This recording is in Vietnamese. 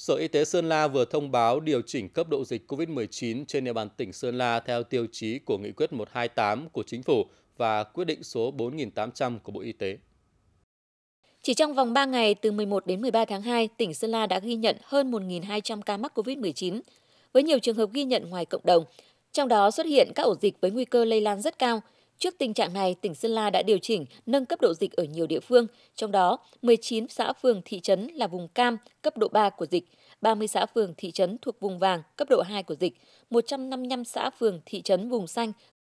Sở Y tế Sơn La vừa thông báo điều chỉnh cấp độ dịch COVID-19 trên địa bàn tỉnh Sơn La theo tiêu chí của Nghị quyết 128 của Chính phủ và quyết định số 4.800 của Bộ Y tế. Chỉ trong vòng 3 ngày từ 11 đến 13 tháng 2, tỉnh Sơn La đã ghi nhận hơn 1.200 ca mắc COVID-19, với nhiều trường hợp ghi nhận ngoài cộng đồng. Trong đó xuất hiện các ổ dịch với nguy cơ lây lan rất cao – Trước tình trạng này, tỉnh Sơn La đã điều chỉnh, nâng cấp độ dịch ở nhiều địa phương, trong đó 19 xã phường thị trấn là vùng cam cấp độ 3 của dịch, 30 xã phường thị trấn thuộc vùng vàng cấp độ 2 của dịch, 155 xã phường thị trấn vùng xanh